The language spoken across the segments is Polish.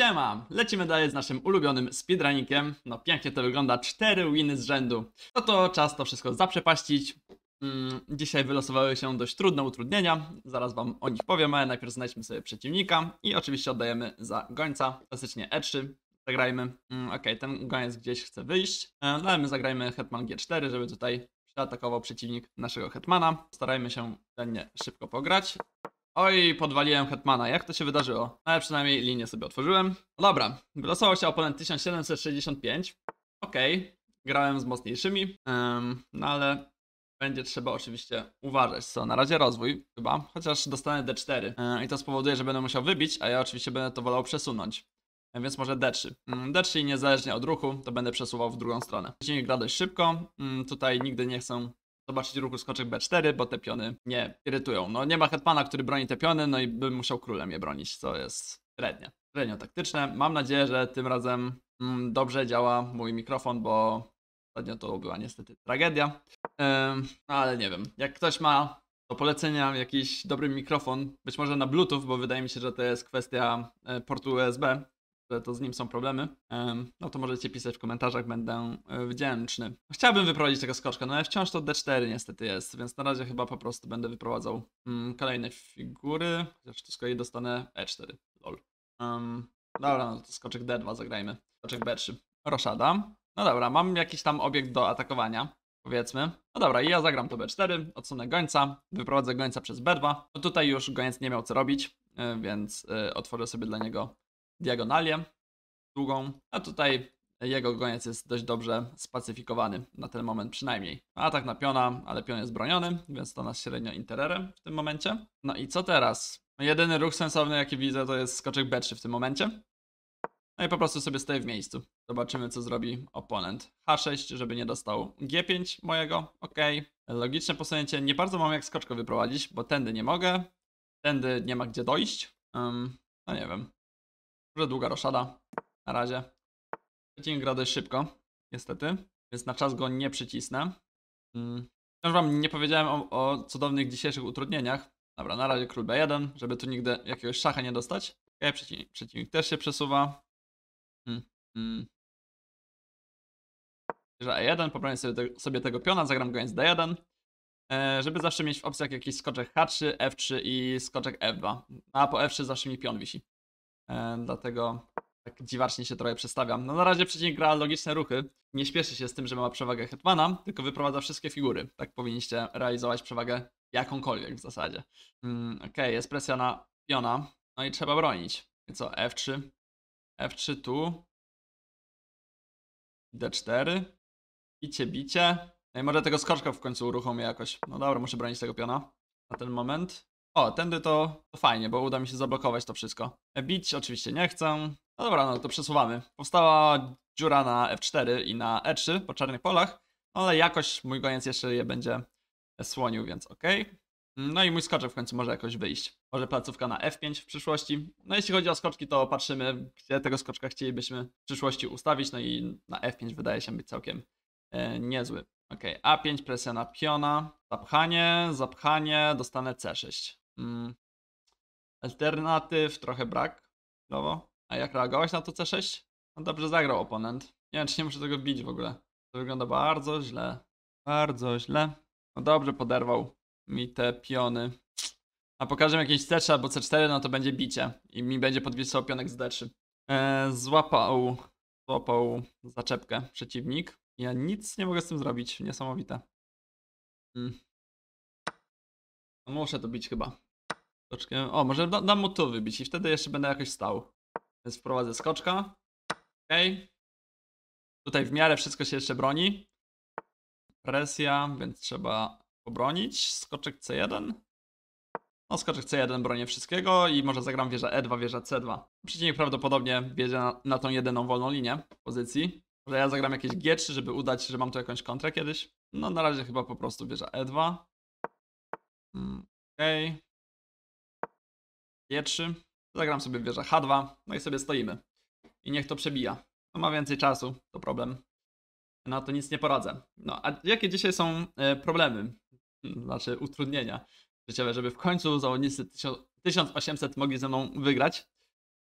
Siema! Lecimy dalej z naszym ulubionym speedrunnikiem. No pięknie to wygląda, 4 winy z rzędu. No to czas to wszystko zaprzepaścić. Mm, dzisiaj wylosowały się dość trudne utrudnienia, zaraz wam o nich powiem, ale najpierw znajdźmy sobie przeciwnika i oczywiście oddajemy za gońca, klasycznie E3. Zagrajmy. Mm, ok, ten goniec gdzieś chce wyjść, e, no ale my zagrajmy Hetman G4, żeby tutaj atakował przeciwnik naszego hetmana. Starajmy się nie szybko pograć. Oj, podwaliłem Hetmana. Jak to się wydarzyło? No, ale przynajmniej linię sobie otworzyłem. No dobra, wylosował się oponent 1765. Okej, okay. grałem z mocniejszymi, um, no ale będzie trzeba oczywiście uważać, co na razie rozwój chyba, chociaż dostanę D4 um, e, i to spowoduje, że będę musiał wybić, a ja oczywiście będę to wolał przesunąć. E, więc może D3. Mm, D3 niezależnie od ruchu, to będę przesuwał w drugą stronę. Dzisiaj gra dość szybko, mm, tutaj nigdy nie chcę zobaczyć ruchu skoczek B4, bo te piony nie irytują. No nie ma hetmana, który broni te piony, no i bym musiał królem je bronić, co jest średnie. Średnio taktyczne. Mam nadzieję, że tym razem mm, dobrze działa mój mikrofon, bo ostatnio to była niestety tragedia. Yy, no ale nie wiem. Jak ktoś ma do polecenia jakiś dobry mikrofon, być może na Bluetooth, bo wydaje mi się, że to jest kwestia e, portu USB, że to z nim są problemy, no to możecie pisać w komentarzach, będę e, wdzięczny. Chciałbym wyprowadzić tego skoczka, no ale wciąż to D4 niestety jest, więc na razie chyba po prostu będę wyprowadzał mm, kolejne figury, chociaż tu z kolei dostanę E4, lol. dobra, no to skoczek D2 zagrajmy, skoczek B3. Roszada. No dobra, mam jakiś tam obiekt do atakowania, powiedzmy. No dobra, i ja zagram to B4, odsunę gońca, wyprowadzę gońca przez B2. No tutaj już goniec nie miał co robić, e, więc e, otworzę sobie dla niego diagonalię długą, a tutaj jego goniec jest dość dobrze spacyfikowany, na ten moment przynajmniej. Atak na piona, ale pion jest broniony, więc to nas średnio interere w tym momencie. No i co teraz? No jedyny ruch sensowny jaki widzę to jest skoczek B3 w tym momencie. No i po prostu sobie staję w miejscu. Zobaczymy co zrobi oponent. H6, żeby nie dostał G5 mojego, ok. Logiczne posunięcie, nie bardzo mam jak skoczko wyprowadzić, bo tędy nie mogę. Tędy nie ma gdzie dojść. Um, no nie wiem, że długa roszada. Na razie. Przecinek gra dość szybko, niestety, więc na czas go nie przycisnę. Hmm. Już wam nie powiedziałem o, o, cudownych dzisiejszych utrudnieniach. Dobra, na razie król b1, żeby tu nigdy jakiegoś szacha nie dostać. Ok, e, przeciwnik, przeciwnik też się przesuwa. Hmm. Hmm. Że e1, pobrałem sobie, te, sobie tego piona, zagram goniec d1 e, żeby zawsze mieć w opcjach jakiś skoczek H3, F3 i skoczek F2. No, a po F3 zawsze mi pion wisi. E, dlatego tak dziwacznie się trochę przestawiam. No na razie przeciwnik gra logiczne ruchy, nie śpieszy się z tym, że ma przewagę Hetmana, tylko wyprowadza wszystkie figury. Tak powinniście realizować przewagę jakąkolwiek w zasadzie. Mm, Okej, okay, jest presja na piona, no i trzeba bronić. I co, F3? F3 tu. D4. Bicie, bicie. No i może tego skoczka w końcu uruchomię jakoś. No dobra, muszę bronić tego piona na ten moment. O, tędy to, to fajnie, bo uda mi się zablokować to wszystko. E, bić oczywiście nie chcę. No dobra, no to przesuwamy. Powstała dziura na F4 i na E3 po czarnych polach, ale jakoś mój goniec jeszcze je będzie słonił, więc ok. No i mój skoczek w końcu może jakoś wyjść. Może placówka na F5 w przyszłości. No jeśli chodzi o skoczki, to patrzymy, gdzie tego skoczka chcielibyśmy w przyszłości ustawić, no i na F5 wydaje się być całkiem e, niezły. Ok, A5, presja na piona, zapchanie, zapchanie, dostanę C6 mm, alternatyw trochę brak. Nowo. A jak reagowałeś na to C6? No dobrze zagrał oponent. Nie wiem, czy nie muszę tego bić w ogóle. To wygląda bardzo źle. Bardzo źle. No dobrze, poderwał mi te piony. A pokażę jakieś C3 albo C4, no to będzie bicie. I mi będzie podwisał pionek z D3. Eee, złapał, złapał zaczepkę przeciwnik. Ja nic nie mogę z tym zrobić. Niesamowite. Hmm. No muszę to bić chyba. O, może da, dam mu tu wybić i wtedy jeszcze będę jakoś stał. Więc wprowadzę skoczka. Okej. Okay. Tutaj w miarę wszystko się jeszcze broni. Presja, więc trzeba obronić. Skoczek C1. No, skoczek C1 bronię wszystkiego i może zagram wieża E2, wieża C2. Przeciwnik prawdopodobnie wiedzie na, na tą jedyną wolną linię pozycji. Może ja zagram jakieś G3, żeby udać, że mam tu jakąś kontrę kiedyś. No na razie chyba po prostu wieża E2. Hmm, okej. Okay. G3, zagram sobie wieża H2, no i sobie stoimy. I niech to przebija. No ma więcej czasu, to problem. Na to nic nie poradzę. No a jakie dzisiaj są e, problemy? Hmm, znaczy utrudnienia życiowe, żeby w końcu zawodnicy 1800 mogli ze mną wygrać.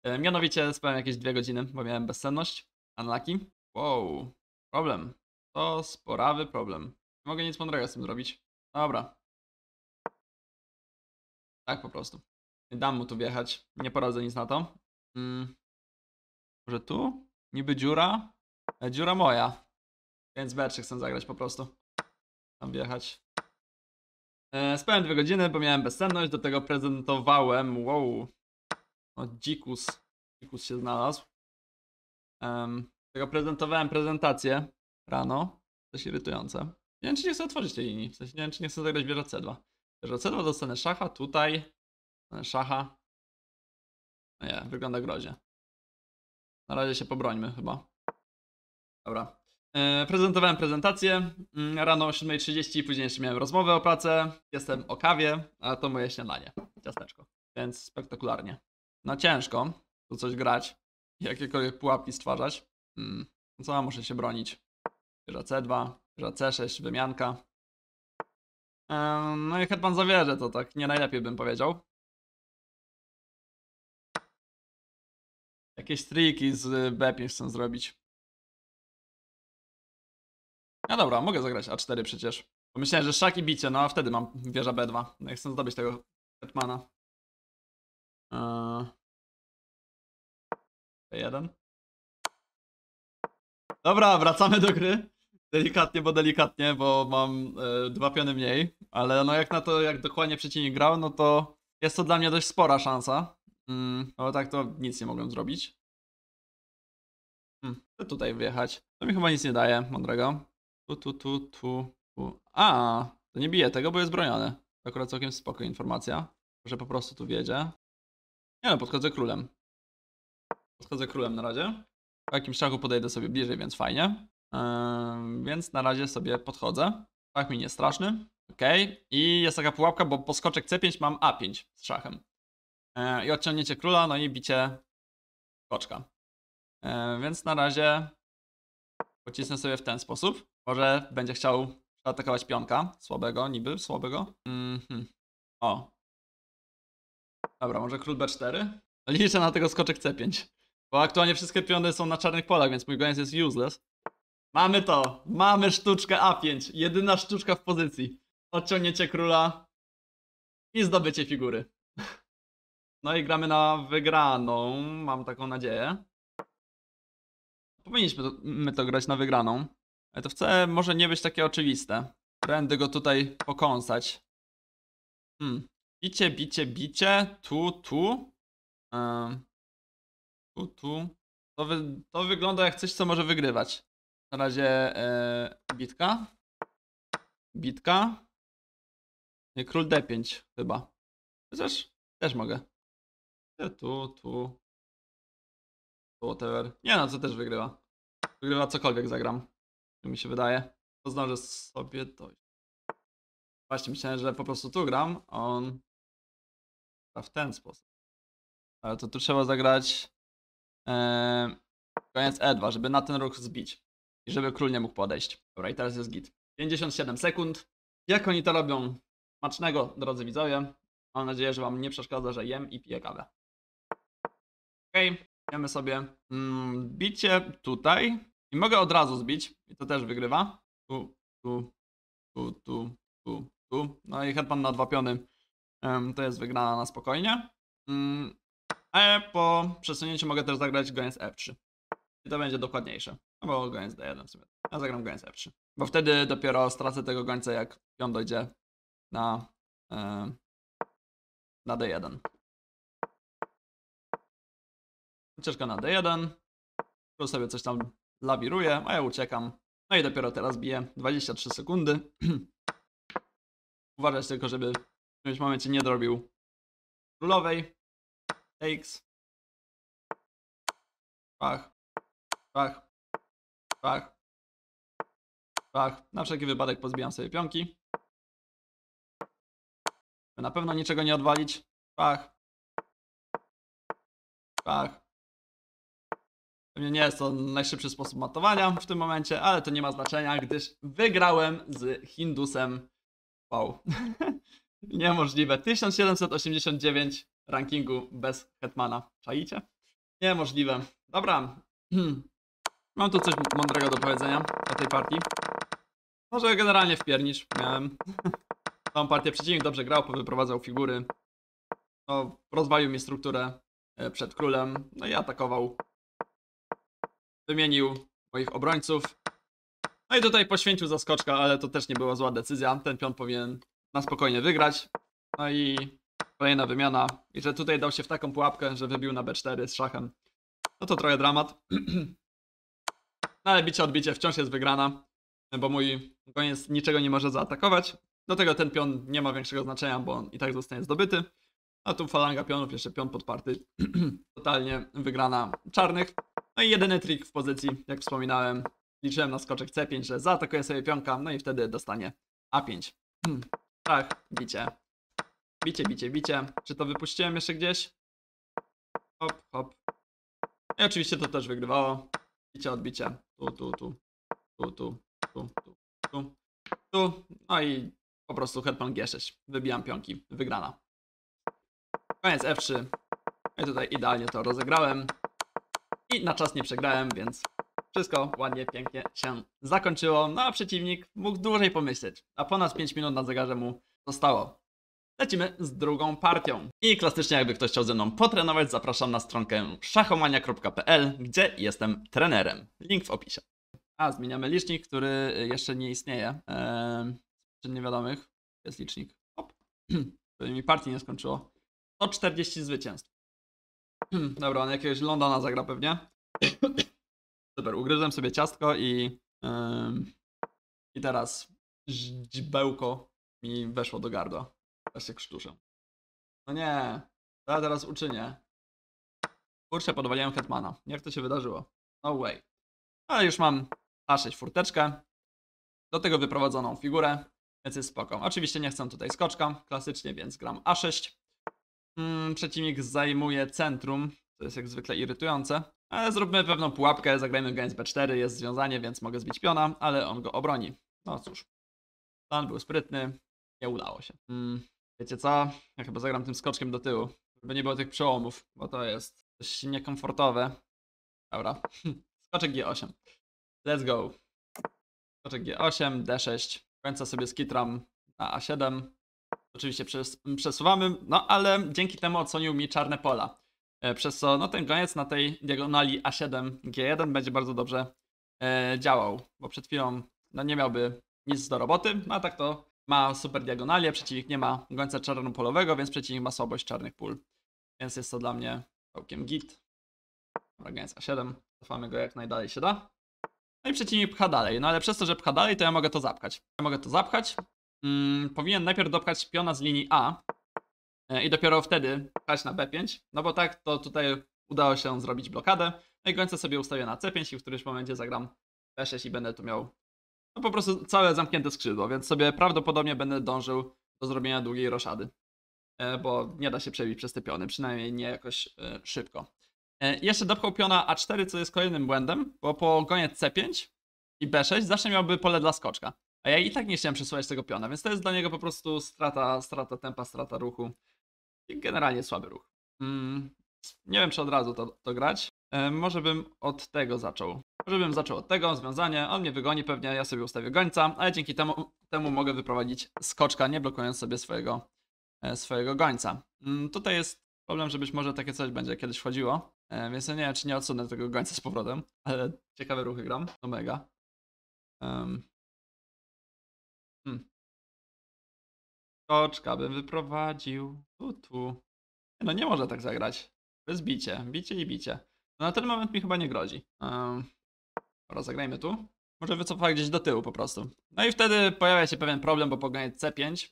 E, mianowicie spałem jakieś dwie godziny, bo miałem bezsenność. Unlucky. Wow, problem. To sporawy problem. Nie mogę nic mądrego z tym zrobić. Dobra. Tak po prostu. Dam mu tu wjechać. Nie poradzę nic na to. Hmm. Może tu? Niby dziura. E, dziura moja. Więc berczy chcę zagrać po prostu. Tam wjechać. E, spałem dwie godziny, bo miałem bezsenność, do tego prezentowałem. Wow. O, dzikus. Dzikus się znalazł. Um, tego prezentowałem prezentację rano. Coś irytujące. Nie wiem, czy nie chcę otworzyć tej linii. W sensie nie wiem, czy nie chcę zagrać wieża C2. Wieża C2 dostanę szacha tutaj. Szacha. No nie, wygląda groźnie. Na razie się pobrońmy chyba. Dobra. E, prezentowałem prezentację mm, rano o 7.30, później jeszcze miałem rozmowę o pracę. Jestem o kawie, a to moje śniadanie. Ciasteczko. Więc spektakularnie. No ciężko tu coś grać, jakiekolwiek pułapki stwarzać. Hmm. Co, muszę się bronić. Wieża C2, wieża C6, wymianka. E, no i hetman zawierze, to tak nie najlepiej bym powiedział. Jakieś triki z e, Bepiem chcę zrobić. No dobra, mogę zagrać A4 przecież. Pomyślałem, że szaki bicie, no a wtedy mam wieża B2. No, chcę zdobyć tego Hetmana. Eee... B1. Dobra, wracamy do gry. Delikatnie, bo delikatnie, bo mam e, dwa piony mniej. Ale no jak na to, jak dokładnie przeciwnik grał, no to jest to dla mnie dość spora szansa. Mm, ale tak to nic nie mogłem zrobić. Hmm, chcę tutaj wyjechać. To mi chyba nic nie daje, mądrego. Tu, tu, tu, tu, tu. A, to nie bije tego, bo jest broniony. akurat całkiem spoko informacja, że po prostu tu wjedzie. Nie no, podchodzę królem. Podchodzę królem na razie. W jakimś czaku podejdę sobie bliżej, więc fajnie. Yy, więc na razie sobie podchodzę. Szach mi nie straszny. ok I jest taka pułapka, bo po skoczek C5 mam A5 z szachem. E, i odciągnięcie króla, no i bicie koczka. E, więc na razie pocisnę sobie w ten sposób. Może będzie chciał atakować pionka, słabego niby, słabego. Mhm. O. Dobra, może król b4? No liczę na tego skoczek c5. Bo aktualnie wszystkie piony są na czarnych polach, więc mój goniec jest useless. Mamy to! Mamy sztuczkę A5. Jedyna sztuczka w pozycji. Odciągnięcie króla i zdobycie figury. No i gramy na wygraną, mam taką nadzieję. Powinniśmy to, my to grać na wygraną. Ale to wcale może nie być takie oczywiste. Będę go tutaj pokąsać. Hmm. Bicie, bicie, bicie. Tu, tu. Ehm. Tu, tu. To, wy, to wygląda jak coś, co może wygrywać. Na razie e, bitka. Bitka. król d5 chyba. Chociaż też mogę tu, tu. whatever. Nie no, co też wygrywa. Wygrywa cokolwiek zagram. mi się wydaje. Poznam, że sobie dojść. Właśnie myślałem, że po prostu tu gram, a on gra w ten sposób. Ale to tu trzeba zagrać e... koniec E2, żeby na ten ruch zbić. I żeby król nie mógł podejść. Dobra, i teraz jest git. 57 sekund. Jak oni to robią? Smacznego, drodzy widzowie. Mam nadzieję, że Wam nie przeszkadza, że jem i piję kawę idziemy sobie mm, bicie tutaj. I mogę od razu zbić. I to też wygrywa. Tu, tu, tu, tu, tu, tu. No i hetman na dwa piony. Um, to jest wygrana na spokojnie. Um, mm, ale po przesunięciu mogę też zagrać goniec f3. I to będzie dokładniejsze. No bo goniec d1 w sumie. Ja zagram goniec f3. Bo wtedy dopiero stracę tego gońca, jak pion dojdzie na, yy, na d1. Ucieczka na D1. Tu sobie coś tam lawiruje, a ja uciekam. No i dopiero teraz biję 23 sekundy. Uważać tylko, żeby w którymś momencie nie dorobił królowej. Takes. Pach. Pach. Pach. Pach. Na wszelki wypadek pozbijam sobie pionki. Na pewno niczego nie odwalić. Pach. Pach. Pewnie nie jest to najszybszy sposób matowania w tym momencie, ale to nie ma znaczenia, gdyż wygrałem z Hindusem. Wow. Niemożliwe. 1789 rankingu bez Hetmana. Czaicie? Niemożliwe. Dobra. Mam tu coś mądrego do powiedzenia o tej partii. Może generalnie wpiernicz miałem. Tą partię przeciwnik dobrze grał, wyprowadzał figury. No, rozwalił mi strukturę e, przed królem. No i atakował wymienił moich obrońców. No i tutaj poświęcił zaskoczka, ale to też nie była zła decyzja. Ten pion powinien na spokojnie wygrać. No i kolejna wymiana. I że tutaj dał się w taką pułapkę, że wybił na B4 z szachem. No to trochę dramat. No ale bicie odbicie wciąż jest wygrana, bo mój koniec niczego nie może zaatakować. Do tego ten pion nie ma większego znaczenia, bo on i tak zostanie zdobyty. A tu falanga pionów, jeszcze pion podparty. Totalnie wygrana czarnych. No i jedyny trik w pozycji, jak wspominałem, liczyłem na skoczek C5, że zaatakuje sobie pionka, no i wtedy dostanie A5. Hmm. Tak, bicie. Bicie, bicie, bicie. Czy to wypuściłem jeszcze gdzieś? Hop, hop. I oczywiście to też wygrywało. Bicie, odbicie. Tu, tu, tu. Tu, tu, tu, tu, tu. Tu. No i po prostu hetman G6. Wybijam pionki. Wygrana. Koniec F3. No I tutaj idealnie to rozegrałem. I na czas nie przegrałem, więc wszystko ładnie, pięknie się zakończyło. No a przeciwnik mógł dłużej pomyśleć, a ponad 5 minut na zegarze mu zostało. Lecimy z drugą partią. I klasycznie, jakby ktoś chciał ze mną potrenować, zapraszam na stronkę szachomania.pl, gdzie jestem trenerem. Link w opisie. A, zmieniamy licznik, który jeszcze nie istnieje. Eee, czy niewiadomych jest licznik. Hop. mi partii nie skończyło. 140 zwycięstw. Hmm, dobra, on jakiegoś Londona zagra pewnie. Super, ugryzłem sobie ciastko i... I teraz dźbełko mi weszło do gardła. Teraz się krztuszę. No nie, co ja teraz uczynię? Kurczę, podwaliłem Hetmana. Jak to się wydarzyło? No way. No, ale już mam A6 furteczkę. Do tego wyprowadzoną figurę, więc jest spoko. Oczywiście nie chcę tutaj skoczka, klasycznie, więc gram A6. Mm, przeciwnik zajmuje centrum, to jest jak zwykle irytujące. Ale zróbmy pewną pułapkę, zagrajmy go B4, jest związanie, więc mogę zbić piona, ale on go obroni. No cóż, plan był sprytny, nie udało się. Mm, wiecie co? Ja chyba zagram tym skoczkiem do tyłu, żeby nie było tych przełomów, bo to jest coś niekomfortowe. Dobra, skoczek G8. Let's go. Skoczek G8, D6, końca sobie skitram na A7, oczywiście przesuwamy, no ale dzięki temu ocenił mi czarne pola. E, przez co no, ten goniec na tej diagonali A7, G1 będzie bardzo dobrze e, działał, bo przed chwilą no, nie miałby nic do roboty, no, a tak to ma super diagonalię, przeciwnik nie ma gońca czarnopolowego, więc przeciwnik ma słabość czarnych pól. Więc jest to dla mnie całkiem git. Dobra, goniec A7, cofamy go jak najdalej się da. No i przeciwnik pcha dalej, no ale przez to, że pcha dalej, to ja mogę to zapchać. Ja mogę to zapchać, Mm, powinien najpierw dopchać piona z linii A e, i dopiero wtedy pchać na B5, no bo tak to tutaj udało się zrobić blokadę. No i końce sobie ustawię na C5 i w którymś momencie zagram B6 i będę tu miał no po prostu całe zamknięte skrzydło, więc sobie prawdopodobnie będę dążył do zrobienia długiej roszady, e, bo nie da się przebić przez te piony, przynajmniej nie jakoś e, szybko. Jeszcze dopchał piona A4, co jest kolejnym błędem, bo po gonie C5 i B6 zawsze miałby pole dla skoczka. A ja i tak nie chciałem przesuwać tego piona, więc to jest dla niego po prostu strata, strata tempa, strata ruchu. I generalnie słaby ruch. Mm, nie wiem, czy od razu to, to grać. E, może bym od tego zaczął. Może bym zaczął od tego, związanie. On mnie wygoni pewnie, ja sobie ustawię gońca, ale dzięki temu, temu mogę wyprowadzić skoczka, nie blokując sobie swojego, e, swojego gońca. Mm, tutaj jest problem, że być może takie coś będzie kiedyś wchodziło. E, więc ja nie wiem, czy nie odsunę tego gońca z powrotem, ale ciekawe ruchy gram. Omega. No um, Hmm. Koczka bym wyprowadził. Tu, tu. No nie można tak zagrać. Bez bicie. Bicie i bicie. No na ten moment mi chyba nie grozi. Um, dobra, zagrajmy tu. Może wycofać gdzieś do tyłu po prostu. No i wtedy pojawia się pewien problem, bo pogonię C5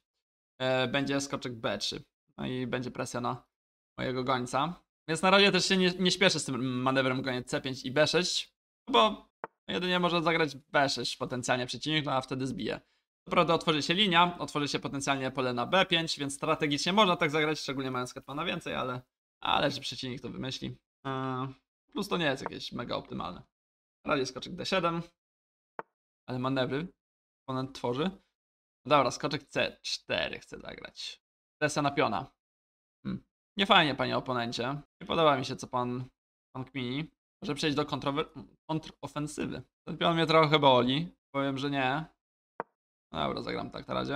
e, będzie skoczek B3. No i będzie presja na mojego gońca. Więc na razie też się nie, nie śpieszę z tym manewrem goniec C5 i B6, bo jedynie może zagrać B6 potencjalnie przeciwnik, no a wtedy zbije prawda otworzy się linia, otworzy się potencjalnie pole na B5, więc strategicznie można tak zagrać, szczególnie mając Hetmana więcej, ale, ale że przeciwnik to wymyśli. E, plus to nie jest jakieś mega optymalne. Radzie skoczek D7, ale manewry ponad tworzy. Dobra, skoczek C4 chcę zagrać. Tesa na piona. Hmm. Nie fajnie, panie oponencie. Nie podoba mi się, co pan, pan kmini. Może przejść do kontrofensywy. Ten pion mnie trochę boli. Powiem, że nie. Dobra, zagram tak na razie.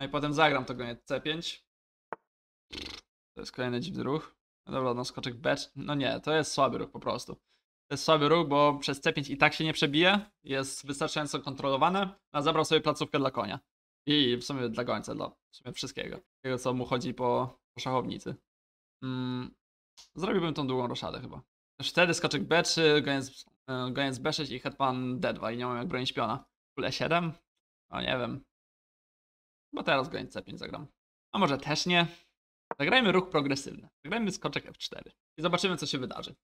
No i potem zagram to goniec C5. To jest kolejny dziwny ruch. No dobra, no skoczek B. No nie, to jest słaby ruch po prostu. To jest słaby ruch, bo przez C5 i tak się nie przebije. Jest wystarczająco kontrolowane. A zabrał sobie placówkę dla konia. I w sumie dla gońca, dla w sumie wszystkiego. Tego, co mu chodzi po, po szachownicy. Mm, zrobiłbym tą długą roszadę chyba. Też wtedy skoczek B3, goniec, goniec B6 i hetman D2 i nie mam jak bronić piona. Kule 7? No nie wiem. bo teraz granicę 5 zagram. A może też nie? Zagrajmy ruch progresywny. Zagrajmy skoczek F4. I zobaczymy, co się wydarzy.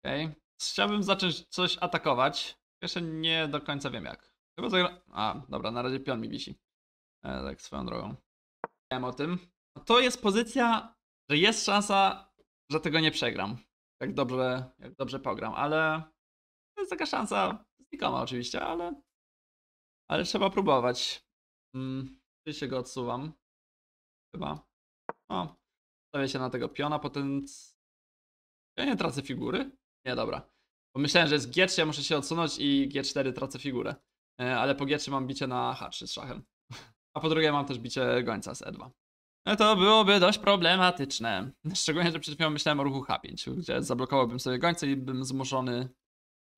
Okej. Okay. Chciałbym zacząć coś atakować. Jeszcze nie do końca wiem jak. Chyba zagra... A, dobra, na razie pion mi wisi. E, tak swoją drogą. Wiem o tym. To jest pozycja, że jest szansa, że tego nie przegram. Jak dobrze, jak dobrze pogram, ale to jest taka szansa znikoma oczywiście, ale ale trzeba próbować. Hmm, czy się go odsuwam? Chyba. O, stawię się na tego piona, potem... Ja nie tracę figury? Nie, dobra. Pomyślałem, że jest G3, ja muszę się odsunąć i G4 tracę figurę. E, ale po G3 mam bicie na H3 z szachem. A po drugie mam też bicie gońca z E2. No e, to byłoby dość problematyczne. Szczególnie, że przed chwilą myślałem o ruchu H5, gdzie zablokowałbym sobie gońca i bym zmuszony...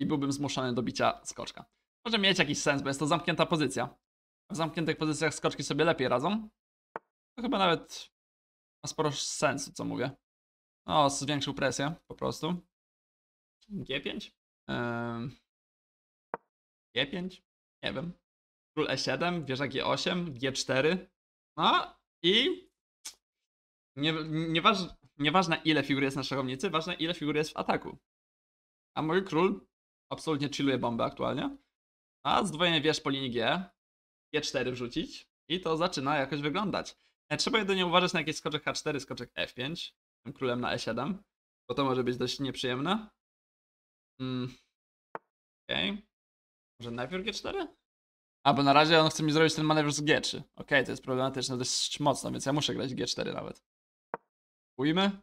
i byłbym zmuszony do bicia skoczka. Może mieć jakiś sens, bo jest to zamknięta pozycja. W zamkniętych pozycjach skoczki sobie lepiej radzą. To chyba nawet ma sporo sensu, co mówię. No, zwiększył presję po prostu. G5? G5? Nie wiem. Król E7, wieża G8, G4. No i nie, nie waż, nieważne ile figur jest na szachownicy, ważne ile figur jest w ataku. A mój król absolutnie chilluje bombę aktualnie a zdwojenie wiesz po linii G, G4 wrzucić i to zaczyna jakoś wyglądać. E, trzeba jedynie uważać na jakiś skoczek H4, skoczek F5, królem na E7, bo to może być dość nieprzyjemne. Mm. Okej. Okay. Może najpierw G4? A, bo na razie on chce mi zrobić ten manewr z G3. Okej, okay, to jest problematyczne dość mocno, więc ja muszę grać G4 nawet. Ujmy.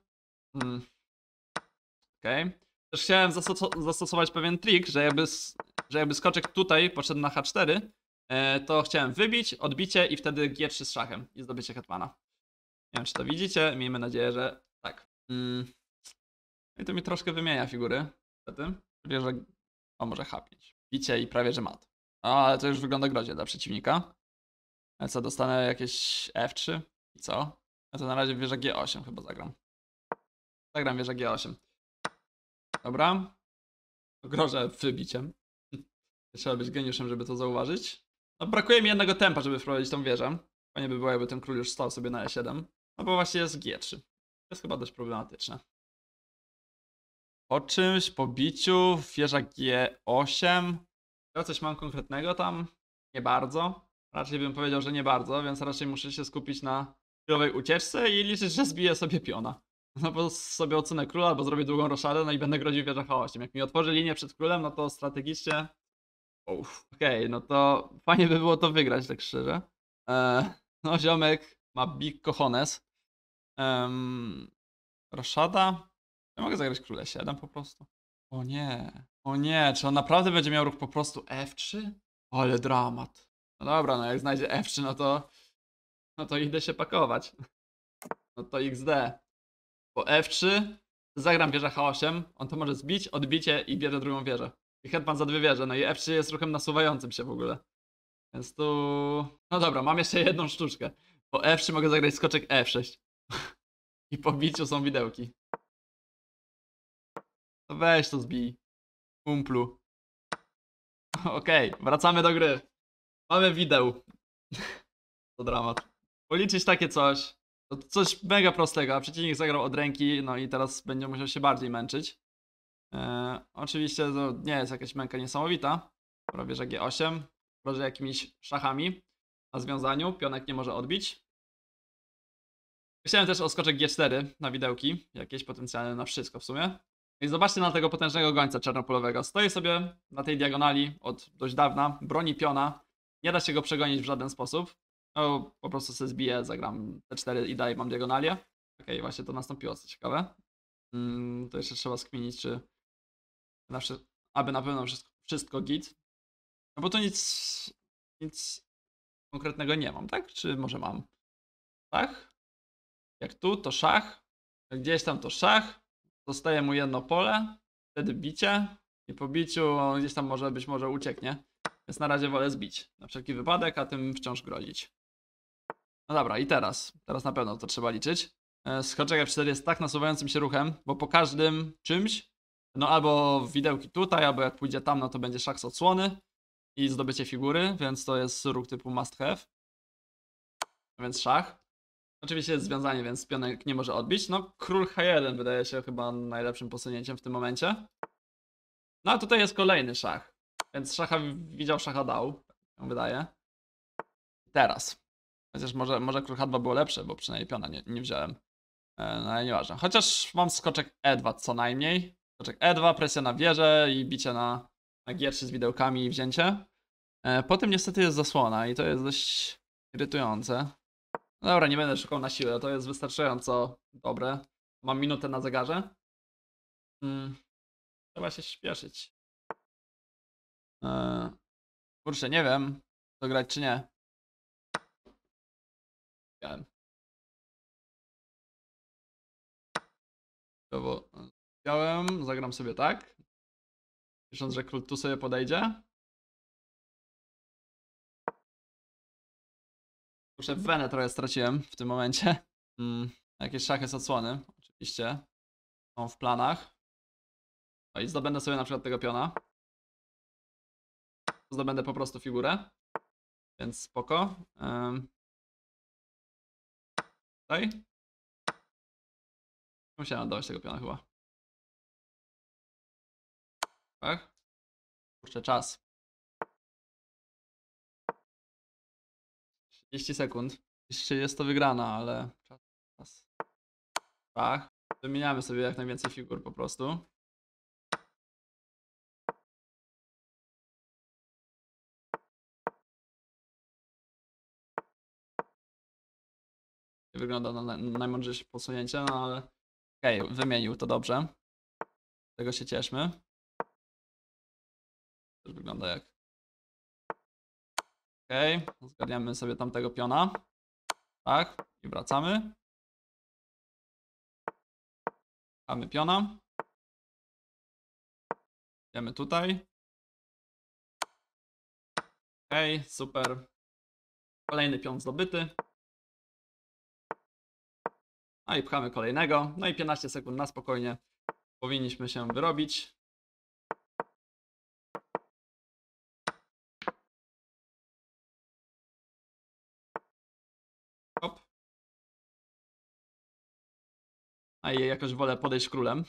Hmm. Okej. Okay. Też chciałem zastos zastosować pewien trik, że jakby że jakby skoczek tutaj poszedł na H4, e, to chciałem wybić, odbicie i wtedy G3 z szachem i zdobycie hetmana. Nie wiem, czy to widzicie, miejmy nadzieję, że tak. Mm. No I to mi troszkę wymienia figury, wtedy. Wie, że... O, może H5. Bicie i prawie, że mat. No, ale to już wygląda groźnie dla przeciwnika. Ale co, dostanę jakieś F3? I co? No to na razie wieża G8 chyba zagram. Zagram wieża G8. Dobra. Grożę wybiciem. Trzeba być geniuszem, żeby to zauważyć. No brakuje mi jednego tempa, żeby wprowadzić tą wieżę. Fajnie by było, jakby ten król już stał sobie na E7. No bo właśnie jest G3. To jest chyba dość problematyczne. O czymś, po biciu, wieża G8. Ja coś mam konkretnego tam? Nie bardzo. Raczej bym powiedział, że nie bardzo, więc raczej muszę się skupić na królowej ucieczce i liczyć, że zbiję sobie piona. No bo sobie ocenę króla, albo zrobię długą roszadę, no i będę groził wieża H8. Jak mi otworzy linię przed królem, no to strategicznie Okej, okay, no to fajnie by było to wygrać, tak szczerze. E, no, ziomek ma big cojones. Um, roszada? Ja mogę zagrać króle 7 po prostu. O nie, o nie, czy on naprawdę będzie miał ruch po prostu F3? Ale dramat. No dobra, no jak znajdzie F3, no to no to idę się pakować. No to XD. Po F3 zagram wieża H8, on to może zbić, odbicie i bierze drugą wieżę. I hetman za dwie wieże, no i F3 jest ruchem nasuwającym się w ogóle. Więc tu... No dobra, mam jeszcze jedną sztuczkę. Po F3 mogę zagrać skoczek E6. I po biciu są widełki. weź to zbij. Umplu. Okej, okay, wracamy do gry. Mamy wideł. To dramat. Policzyć takie coś. To coś mega prostego, a przeciwnik zagrał od ręki, no i teraz będzie musiał się bardziej męczyć. E, oczywiście to no, nie jest jakaś męka niesamowita, prawie że G8, może jakimiś szachami na związaniu, pionek nie może odbić. Myślałem też o skoczek G4 na widełki, jakieś potencjalne na wszystko w sumie. I zobaczcie na tego potężnego gońca czarnopolowego. Stoi sobie na tej diagonali od dość dawna, broni piona, nie da się go przegonić w żaden sposób. No, po prostu sobie zbiję, zagram T4 i daję mam diagonalię. Okej, okay, właśnie to nastąpiło, co ciekawe. Mm, to jeszcze trzeba skminić, czy na, aby na pewno wszystko, wszystko git. No bo tu nic, nic konkretnego nie mam, tak? Czy może mam? Tak? Jak tu, to szach. Jak gdzieś tam, to szach. Zostaje mu jedno pole, wtedy bicie. I po biciu on no, gdzieś tam może być może ucieknie. Więc na razie wolę zbić. Na wszelki wypadek, a tym wciąż grozić. No dobra, i teraz. Teraz na pewno to trzeba liczyć. E, skoczek F4 jest tak nasuwającym się ruchem, bo po każdym czymś no albo widełki tutaj, albo jak pójdzie tam, no to będzie z odsłony i zdobycie figury, więc to jest ruch typu must have. Więc szach. Oczywiście jest związanie, więc pionek nie może odbić. No król H1 wydaje się chyba najlepszym posunięciem w tym momencie. No a tutaj jest kolejny szach. Więc szacha widział, szacha dał. Tak wydaje. Teraz. Chociaż może, może król H2 było lepsze, bo przynajmniej piona nie, nie wziąłem. E, no ale nieważne. Chociaż mam skoczek E2 co najmniej. Znaczy, E2, presja na wieżę i bicie na, na G3 z widełkami i wzięcie. E, Potem niestety jest zasłona i to jest dość irytujące. No dobra, nie będę szukał na siłę, to jest wystarczająco dobre. Mam minutę na zegarze. Hmm. Trzeba się śpieszyć. Eee, kurczę, nie wiem, to grać czy nie. Wiem zagram sobie tak. Myśląc, że król tu sobie podejdzie. Muszę wenę trochę straciłem w tym momencie. Mm, jakieś szachy z odsłony, oczywiście. Są w planach. No i zdobędę sobie na przykład tego piona. Zdobędę po prostu figurę. Więc spoko. Um. Tutaj. Musiałem dać tego piona chyba. Tak? Kurczę, czas. 30 sekund. Jeszcze jest to wygrana, ale czas. Tak. Wymieniamy sobie jak najwięcej figur po prostu. Wygląda na najmądrzejsze posunięcie, no ale okej, okay, wymienił to dobrze. Z tego się cieszmy wygląda jak. Okej, okay. zgarniamy sobie tamtego piona. Tak, i wracamy. Mamy piona. Idziemy tutaj. Okej, okay, super. Kolejny pion zdobyty. No i pchamy kolejnego. No i 15 sekund na spokojnie powinniśmy się wyrobić. a ja jakoś wolę podejść królem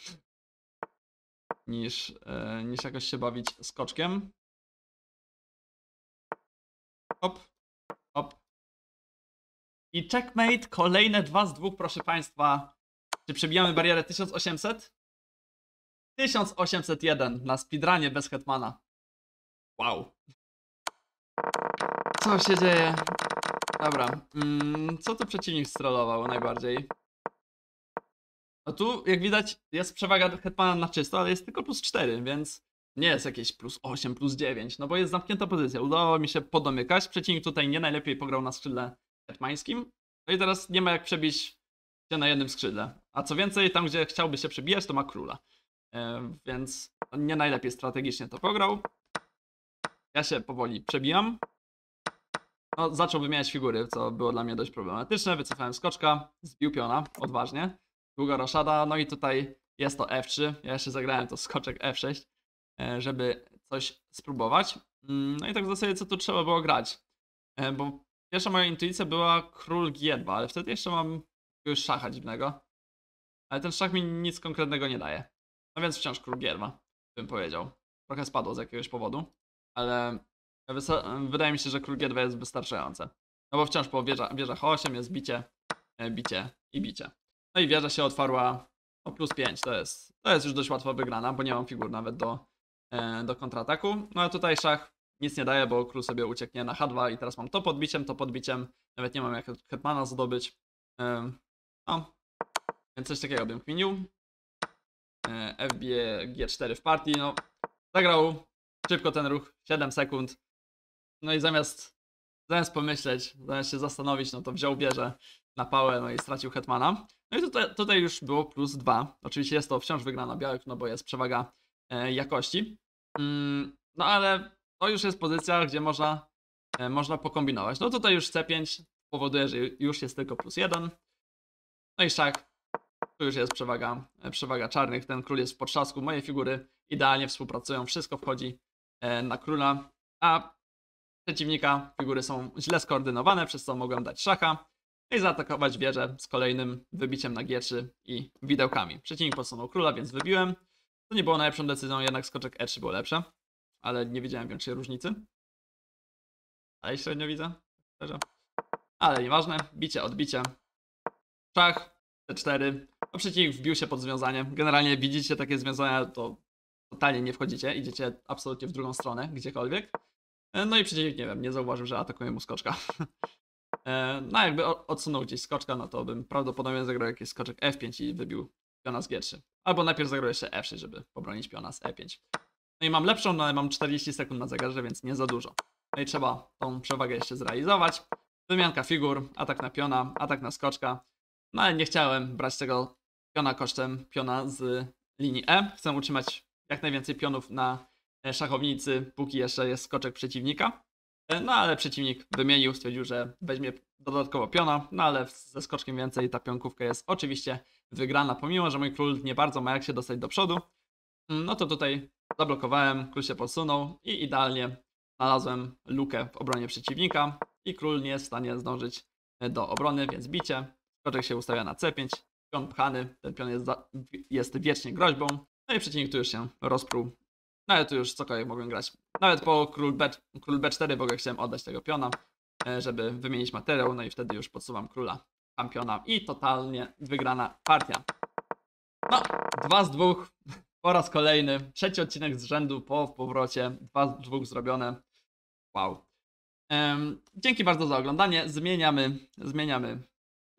niż, e, niż jakoś się bawić skoczkiem. Hop, hop. I checkmate, kolejne dwa z dwóch, proszę Państwa. Czy przebijamy barierę 1800? 1801 na speedrunie bez Hetmana. Wow. Co się dzieje? Dobra, mm, co tu przeciwnik strollował najbardziej? No tu, jak widać, jest przewaga Hetmana na czysto, ale jest tylko plus 4, więc nie jest jakieś plus 8, plus 9, no bo jest zamknięta pozycja. Udało mi się podomykać, przeciwnik tutaj nie najlepiej pograł na skrzydle hetmańskim. No i teraz nie ma jak przebić się na jednym skrzydle. A co więcej, tam gdzie chciałby się przebijać, to ma króla. E, więc nie najlepiej strategicznie to pograł. Ja się powoli przebijam. No, zaczął wymieniać figury, co było dla mnie dość problematyczne. Wycofałem skoczka, zbił piona, odważnie długo roszada. No i tutaj jest to F3. Ja jeszcze zagrałem to skoczek F6, e, żeby coś spróbować. Mm, no i tak w zasadzie co tu trzeba było grać? E, bo pierwsza moja intuicja była król G2, ale wtedy jeszcze mam już szacha dziwnego. Ale ten szach mi nic konkretnego nie daje. No więc wciąż król G2, bym powiedział. Trochę spadło z jakiegoś powodu, ale wydaje mi się, że król G2 jest wystarczające. No bo wciąż po wieżach wieża 8 jest bicie, e, bicie i bicie. No i wieża się otwarła o plus 5, to jest, to jest już dość łatwo wygrana, bo nie mam figur nawet do, e, do kontrataku. No a tutaj szach nic nie daje, bo król sobie ucieknie na H2 i teraz mam to podbiciem, to podbiciem. Nawet nie mam jak hetmana zdobyć. E, no, więc coś takiego bym kminił. E, FB G4 w partii, no zagrał szybko ten ruch, 7 sekund. No i zamiast, zamiast pomyśleć, zamiast się zastanowić, no to wziął wieżę na pałę, no i stracił Hetmana. No i tutaj, tutaj już było plus 2. Oczywiście jest to wciąż wygrana białych, no bo jest przewaga e, jakości. Mm, no ale to już jest pozycja, gdzie można, e, można pokombinować. No tutaj już C5 powoduje, że już jest tylko plus 1. No i szach. Tu już jest przewaga, e, przewaga czarnych. Ten król jest w potrzasku. Moje figury idealnie współpracują. Wszystko wchodzi na króla. A przeciwnika figury są źle skoordynowane, przez co mogłem dać szacha i zaatakować wieżę z kolejnym wybiciem na G3 i widełkami. Przeciwnik podsunął króla, więc wybiłem. To nie było najlepszą decyzją, jednak skoczek E3 było lepsze, ale nie widziałem większej różnicy. Ale średnio widzę, szczerze. Ale nieważne, bicie, odbicie. Szach, e C4. a no, przeciwnik wbił się pod związanie. Generalnie widzicie takie związania, to totalnie nie wchodzicie, idziecie absolutnie w drugą stronę, gdziekolwiek. No i przeciwnik, nie wiem, nie zauważył, że atakuje mu skoczka. E, no jakby odsunął gdzieś skoczka, no to bym prawdopodobnie zagrał jakiś skoczek F5 i wybił piona z G3. Albo najpierw zagrał jeszcze F6, żeby pobronić piona z E5. No i mam lepszą, no ale mam 40 sekund na zegarze, więc nie za dużo. No i trzeba tą przewagę jeszcze zrealizować. Wymianka figur, atak na piona, atak na skoczka. No ale nie chciałem brać tego piona kosztem piona z linii E. Chcę utrzymać jak najwięcej pionów na e, szachownicy, póki jeszcze jest skoczek przeciwnika. E, no ale przeciwnik wymienił, stwierdził, że weźmie dodatkowo piona, no ale ze skoczkiem więcej ta pionkówka jest oczywiście wygrana, pomimo, że mój król nie bardzo ma jak się dostać do przodu. Mm, no to tutaj zablokowałem, król się podsunął i idealnie znalazłem lukę w obronie przeciwnika i król nie jest w stanie zdążyć e, do obrony, więc bicie. Skoczek się ustawia na C5, pion pchany, ten pion jest, za, jest wiecznie groźbą, no i przeciwnik tu już się rozpruł. No ale tu już cokolwiek mogłem grać nawet po król, B, król B4, bo chciałem oddać tego piona, e, żeby wymienić materiał, no i wtedy już podsuwam króla, kampiona i totalnie wygrana partia. No, dwa z dwóch po raz kolejny. Trzeci odcinek z rzędu po powrocie. Dwa z dwóch zrobione. Wow. Um, dzięki bardzo za oglądanie. Zmieniamy, zmieniamy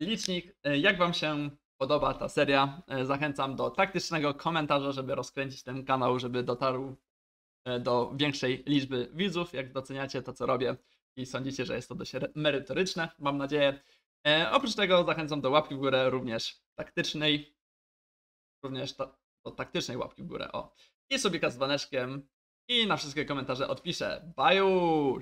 licznik. E, jak Wam się podoba ta seria, e, zachęcam do taktycznego komentarza, żeby rozkręcić ten kanał, żeby dotarł E, do większej liczby widzów, jak doceniacie to, co robię i sądzicie, że jest to dość merytoryczne, mam nadzieję. E, oprócz tego zachęcam do łapki w górę również taktycznej, również ta, do taktycznej łapki w górę, o. I sobie z dzwoneczkiem i na wszystkie komentarze odpiszę. Baju!